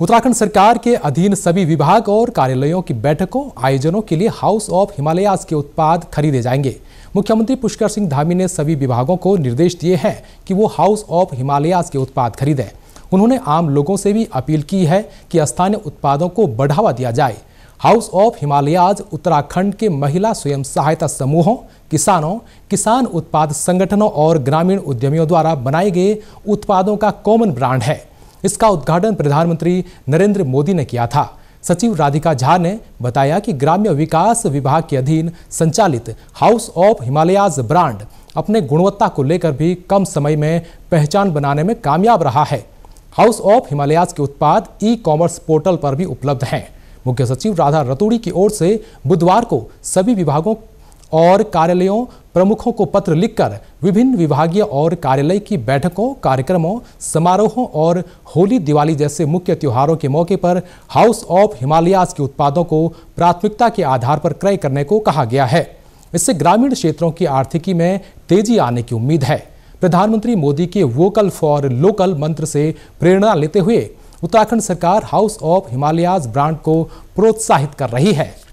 उत्तराखंड सरकार के अधीन सभी विभाग और कार्यालयों की बैठकों आयोजनों के लिए हाउस ऑफ हिमालयाज के उत्पाद खरीदे जाएंगे मुख्यमंत्री पुष्कर सिंह धामी ने सभी विभागों को निर्देश दिए हैं कि वो हाउस ऑफ हिमालयाज के उत्पाद खरीदें उन्होंने आम लोगों से भी अपील की है कि स्थानीय उत्पादों को बढ़ावा दिया जाए हाउस ऑफ हिमालयाज उत्तराखंड के महिला स्वयं सहायता समूहों किसानों किसान उत्पाद संगठनों और ग्रामीण उद्यमियों द्वारा बनाए गए उत्पादों का कॉमन ब्रांड है इसका उद्घाटन प्रधानमंत्री नरेंद्र मोदी ने किया था सचिव राधिका झा ने बताया कि ग्राम्य विकास विभाग के अधीन संचालित हाउस ऑफ हिमालयाज ब्रांड अपने गुणवत्ता को लेकर भी कम समय में पहचान बनाने में कामयाब रहा है हाउस ऑफ हिमालयाज के उत्पाद ई कॉमर्स पोर्टल पर भी उपलब्ध हैं मुख्य सचिव राधा रतूड़ी की ओर से बुधवार को सभी विभागों और कार्यालयों प्रमुखों को पत्र लिखकर विभिन्न विभागीय और कार्यालय की बैठकों कार्यक्रमों समारोहों और होली दिवाली जैसे मुख्य त्योहारों के मौके पर हाउस ऑफ हिमालयाज के उत्पादों को प्राथमिकता के आधार पर क्रय करने को कहा गया है इससे ग्रामीण क्षेत्रों की आर्थिकी में तेजी आने की उम्मीद है प्रधानमंत्री मोदी के वोकल फॉर लोकल मंत्र से प्रेरणा लेते हुए उत्तराखंड सरकार हाउस ऑफ हिमालयाज ब्रांड को प्रोत्साहित कर रही है